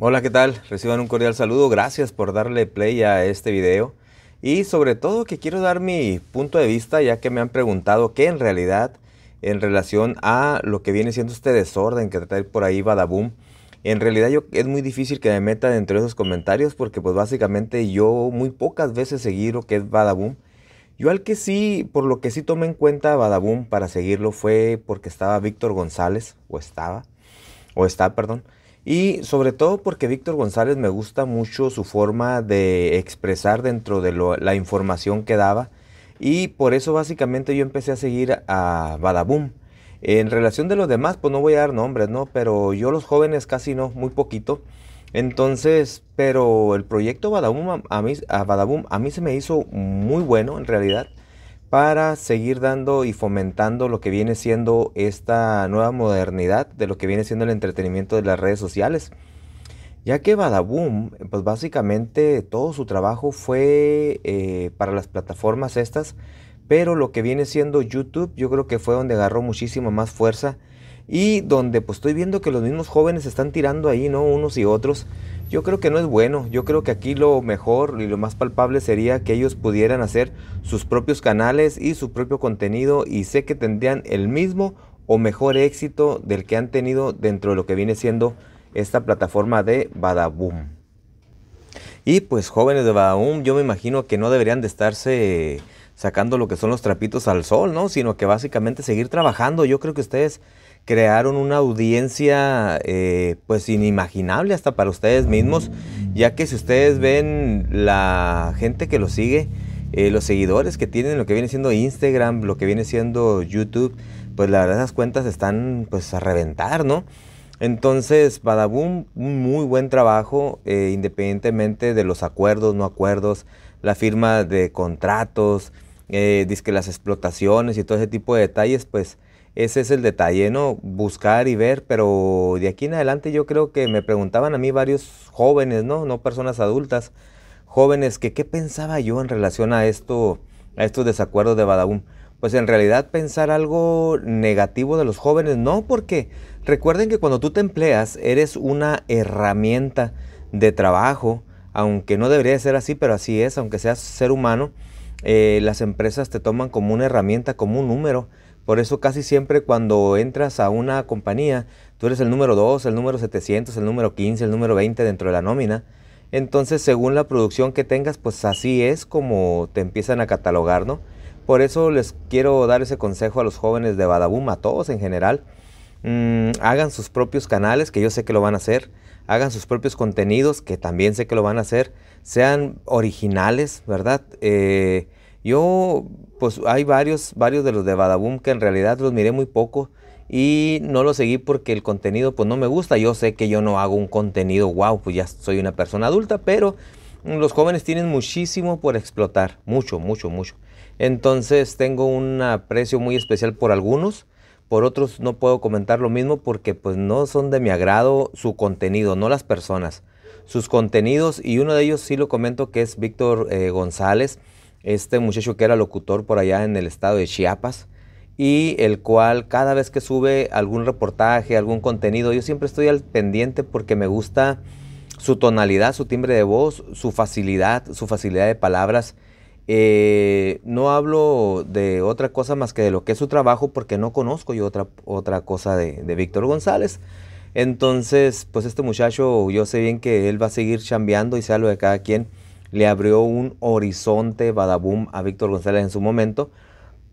Hola, ¿qué tal? Reciban un cordial saludo. Gracias por darle play a este video. Y sobre todo que quiero dar mi punto de vista ya que me han preguntado qué en realidad en relación a lo que viene siendo este desorden que trae por ahí Badaboom. En realidad yo, es muy difícil que me meta dentro de esos comentarios porque pues básicamente yo muy pocas veces seguí lo que es Badaboom. Yo al que sí, por lo que sí tomé en cuenta Badaboom para seguirlo fue porque estaba Víctor González, o estaba, o está, perdón. Y sobre todo porque Víctor González me gusta mucho su forma de expresar dentro de la información que daba. Y por eso básicamente yo empecé a seguir a Badaboom. En relación de los demás, pues no voy a dar nombres, ¿no? Pero yo los jóvenes casi no, muy poquito. Entonces, pero el proyecto Badaboom a mí, a Badaboom, a mí se me hizo muy bueno en realidad para seguir dando y fomentando lo que viene siendo esta nueva modernidad de lo que viene siendo el entretenimiento de las redes sociales. Ya que Badaboom, pues básicamente todo su trabajo fue eh, para las plataformas estas, pero lo que viene siendo YouTube yo creo que fue donde agarró muchísima más fuerza y donde pues estoy viendo que los mismos jóvenes están tirando ahí, ¿no? Unos y otros. Yo creo que no es bueno, yo creo que aquí lo mejor y lo más palpable sería que ellos pudieran hacer sus propios canales y su propio contenido y sé que tendrían el mismo o mejor éxito del que han tenido dentro de lo que viene siendo esta plataforma de Badaboom. Y pues jóvenes de Badaboom, yo me imagino que no deberían de estarse sacando lo que son los trapitos al sol, ¿no? Sino que básicamente seguir trabajando. Yo creo que ustedes crearon una audiencia eh, pues inimaginable hasta para ustedes mismos, ya que si ustedes ven la gente que los sigue, eh, los seguidores que tienen, lo que viene siendo Instagram, lo que viene siendo YouTube, pues la verdad esas cuentas están pues a reventar, ¿no? Entonces, Badaboom, un muy buen trabajo, eh, independientemente de los acuerdos, no acuerdos, la firma de contratos, eh, que las explotaciones y todo ese tipo de detalles, pues ese es el detalle, ¿no? Buscar y ver, pero de aquí en adelante yo creo que me preguntaban a mí varios jóvenes, ¿no? No personas adultas, jóvenes, que qué pensaba yo en relación a esto, a estos desacuerdos de Badaum. Pues en realidad pensar algo negativo de los jóvenes, no, porque recuerden que cuando tú te empleas eres una herramienta de trabajo, aunque no debería ser así, pero así es, aunque seas ser humano, eh, las empresas te toman como una herramienta, como un número. Por eso casi siempre cuando entras a una compañía, tú eres el número 2, el número 700, el número 15, el número 20 dentro de la nómina. Entonces, según la producción que tengas, pues así es como te empiezan a catalogar, ¿no? Por eso les quiero dar ese consejo a los jóvenes de Badaboom, a todos en general, Mm, hagan sus propios canales, que yo sé que lo van a hacer. Hagan sus propios contenidos, que también sé que lo van a hacer. Sean originales, ¿verdad? Eh, yo, pues hay varios, varios de los de Badaboom que en realidad los miré muy poco y no los seguí porque el contenido pues no me gusta. Yo sé que yo no hago un contenido wow, pues ya soy una persona adulta, pero los jóvenes tienen muchísimo por explotar, mucho, mucho, mucho. Entonces tengo un aprecio muy especial por algunos por otros no puedo comentar lo mismo porque pues no son de mi agrado su contenido, no las personas. Sus contenidos, y uno de ellos sí lo comento que es Víctor eh, González, este muchacho que era locutor por allá en el estado de Chiapas, y el cual cada vez que sube algún reportaje, algún contenido, yo siempre estoy al pendiente porque me gusta su tonalidad, su timbre de voz, su facilidad, su facilidad de palabras eh, no hablo de otra cosa más que de lo que es su trabajo porque no conozco yo otra, otra cosa de, Víctor González. Entonces, pues este muchacho, yo sé bien que él va a seguir chambeando y sea lo de cada quien. Le abrió un horizonte badaboom a Víctor González en su momento.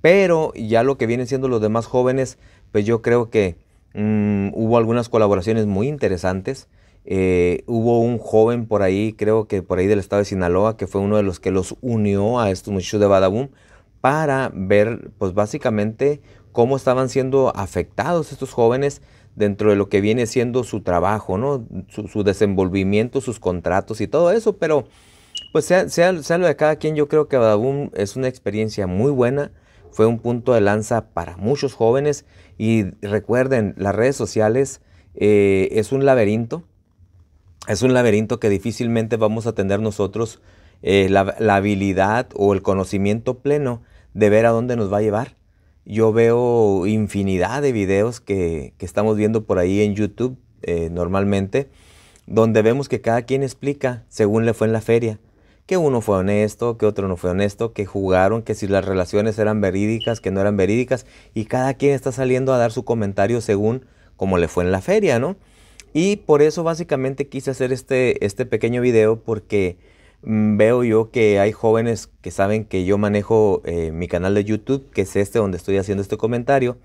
Pero ya lo que vienen siendo los demás jóvenes, pues yo creo que mm, hubo algunas colaboraciones muy interesantes. Eh, hubo un joven por ahí, creo que por ahí del estado de Sinaloa, que fue uno de los que los unió a estos muchachos de Badaboom para ver, pues básicamente, cómo estaban siendo afectados estos jóvenes dentro de lo que viene siendo su trabajo, ¿no? Su, desenvolvimiento, sus contratos y todo eso, pero pues sea, sea, lo de cada quien, yo creo que Badaboom es una experiencia muy buena, fue un punto de lanza para muchos jóvenes y recuerden, las redes sociales eh, es un laberinto, es un laberinto que difícilmente vamos a tener nosotros eh, la, habilidad o el conocimiento pleno de ver a dónde nos va a llevar. Yo veo infinidad de videos que, estamos viendo por ahí en YouTube eh, normalmente, donde vemos que cada quien explica según le fue en la feria. Que uno fue honesto, que otro no fue honesto, que jugaron, que si las relaciones eran verídicas, que no eran verídicas, y cada quien está saliendo a dar su comentario según como le fue en la feria, ¿no? Y por eso básicamente quise hacer este, este pequeño video porque mm, veo yo que hay jóvenes que saben que yo manejo eh, mi canal de YouTube, que es este donde estoy haciendo este comentario,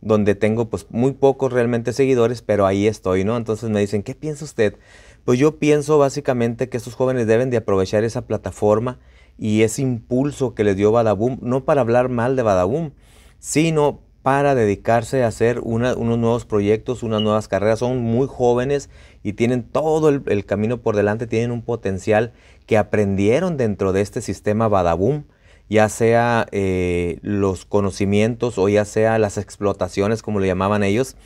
donde tengo pues muy pocos realmente seguidores, pero ahí estoy, ¿no? Entonces me dicen, ¿qué piensa usted? Pues yo pienso básicamente que estos jóvenes deben de aprovechar esa plataforma y ese impulso que les dio Badaboom, no para hablar mal de Badaboom, sino para dedicarse a hacer unos nuevos proyectos, unas nuevas carreras. Son muy jóvenes y tienen todo el, camino por delante, tienen un potencial que aprendieron dentro de este sistema Badaboom, ya sea eh, los conocimientos o ya sea las explotaciones, como lo llamaban ellos,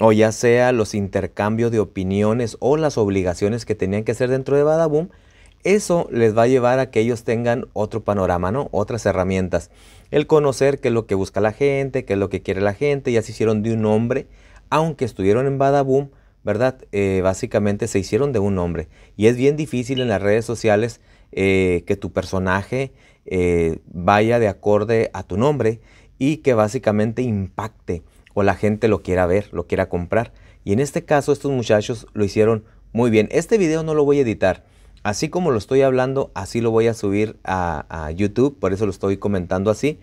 o ya sea los intercambios de opiniones o las obligaciones que tenían que hacer dentro de Badaboom eso les va a llevar a que ellos tengan otro panorama, ¿no? Otras herramientas. El conocer qué es lo que busca la gente, qué es lo que quiere la gente, ya se hicieron de un nombre, aunque estuvieron en Badaboom, ¿verdad? Eh, básicamente se hicieron de un nombre. Y es bien difícil en las redes sociales eh, que tu personaje eh, vaya de acorde a tu nombre y que básicamente impacte o la gente lo quiera ver, lo quiera comprar. Y en este caso estos muchachos lo hicieron muy bien. Este video no lo voy a editar así como lo estoy hablando, así lo voy a subir a, YouTube, por eso lo estoy comentando así,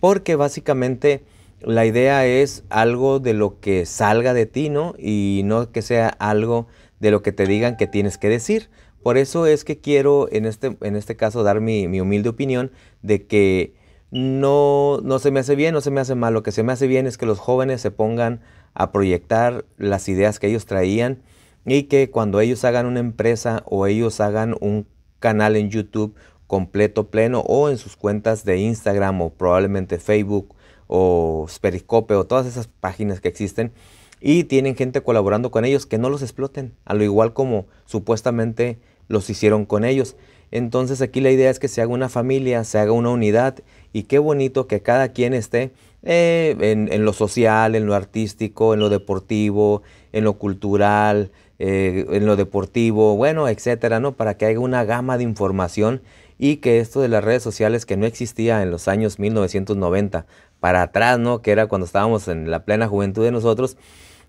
porque básicamente la idea es algo de lo que salga de ti, ¿no? Y no que sea algo de lo que te digan que tienes que decir. Por eso es que quiero en este, en este caso dar mi, humilde opinión de que no, no se me hace bien, no se me hace mal. Lo que se me hace bien es que los jóvenes se pongan a proyectar las ideas que ellos traían y que cuando ellos hagan una empresa o ellos hagan un canal en YouTube completo pleno o en sus cuentas de Instagram o probablemente Facebook o Periscope o todas esas páginas que existen y tienen gente colaborando con ellos que no los exploten, a lo igual como supuestamente los hicieron con ellos. Entonces aquí la idea es que se haga una familia, se haga una unidad y qué bonito que cada quien esté eh, en, en, lo social, en lo artístico, en lo deportivo, en lo cultural, eh, en lo deportivo, bueno, etcétera, ¿no? Para que haya una gama de información y que esto de las redes sociales que no existía en los años 1990 para atrás, ¿no? Que era cuando estábamos en la plena juventud de nosotros,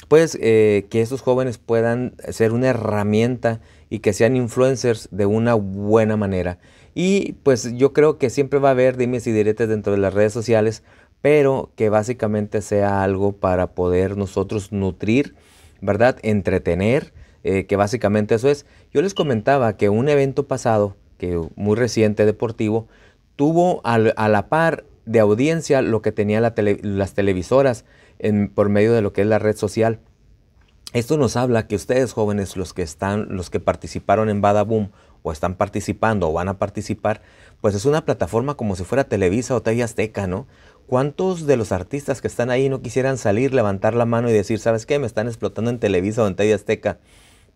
pues eh, que esos jóvenes puedan ser una herramienta y que sean influencers de una buena manera. Y pues yo creo que siempre va a haber dimes y diretes dentro de las redes sociales, pero que básicamente sea algo para poder nosotros nutrir ¿verdad? Entretener, eh, que básicamente eso es. Yo les comentaba que un evento pasado, que muy reciente deportivo, tuvo a la par de audiencia lo que tenían las televisoras por medio de lo que es la red social. Esto nos habla que ustedes jóvenes, los que están, los que participaron en Badaboom o están participando o van a participar, pues es una plataforma como si fuera Televisa o TV Azteca, ¿no? ¿Cuántos de los artistas que están ahí no quisieran salir, levantar la mano y decir, ¿sabes qué? Me están explotando en Televisa o en Teddy Azteca.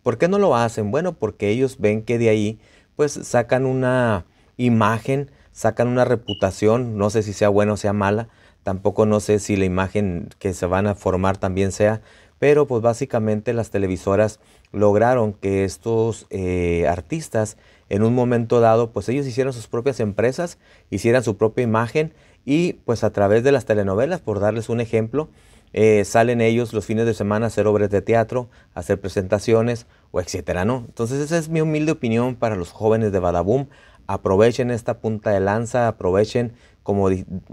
¿Por qué no lo hacen? Bueno, porque ellos ven que de ahí pues sacan una imagen, sacan una reputación, no sé si sea buena o sea mala, tampoco no sé si la imagen que se van a formar también sea, pero pues básicamente las televisoras lograron que estos eh, artistas en un momento dado, pues ellos hicieron sus propias empresas, hicieran su propia imagen y pues a través de las telenovelas, por darles un ejemplo, eh, salen ellos los fines de semana a hacer obras de teatro, a hacer presentaciones o etcétera, ¿no? Entonces esa es mi humilde opinión para los jóvenes de Badaboom. Aprovechen esta punta de lanza, aprovechen, como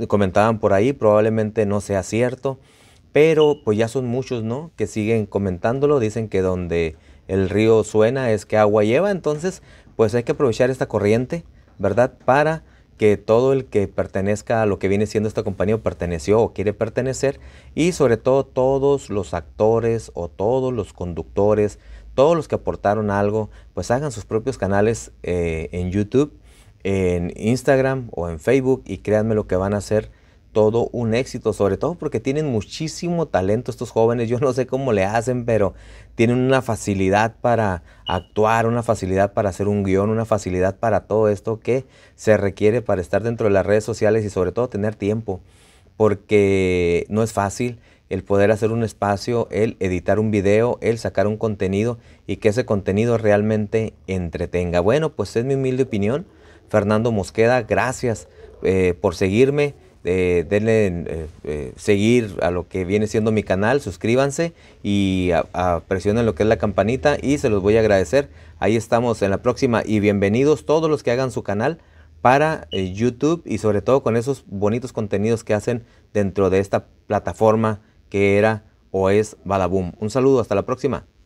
comentaban por ahí, probablemente no sea cierto, pero pues ya son muchos, ¿no? Que siguen comentándolo, dicen que donde el río suena es que agua lleva, entonces pues hay que aprovechar esta corriente, ¿verdad? Para que todo el que pertenezca a lo que viene siendo esta compañía perteneció o quiere pertenecer y sobre todo todos los actores o todos los conductores, todos los que aportaron algo, pues hagan sus propios canales eh, en YouTube, en Instagram o en Facebook y créanme lo que van a hacer todo un éxito, sobre todo porque tienen muchísimo talento estos jóvenes. Yo no sé cómo le hacen, pero tienen una facilidad para actuar, una facilidad para hacer un guión, una facilidad para todo esto que se requiere para estar dentro de las redes sociales y sobre todo tener tiempo, porque no es fácil el poder hacer un espacio, el editar un video, el sacar un contenido y que ese contenido realmente entretenga. Bueno, pues es mi humilde opinión. Fernando Mosqueda, gracias eh, por seguirme eh, denle eh, eh, seguir a lo que viene siendo mi canal, suscríbanse y presionen lo que es la campanita y se los voy a agradecer. Ahí estamos en la próxima y bienvenidos todos los que hagan su canal para YouTube y sobre todo con esos bonitos contenidos que hacen dentro de esta plataforma que era o es Balaboom. Un saludo, hasta la próxima.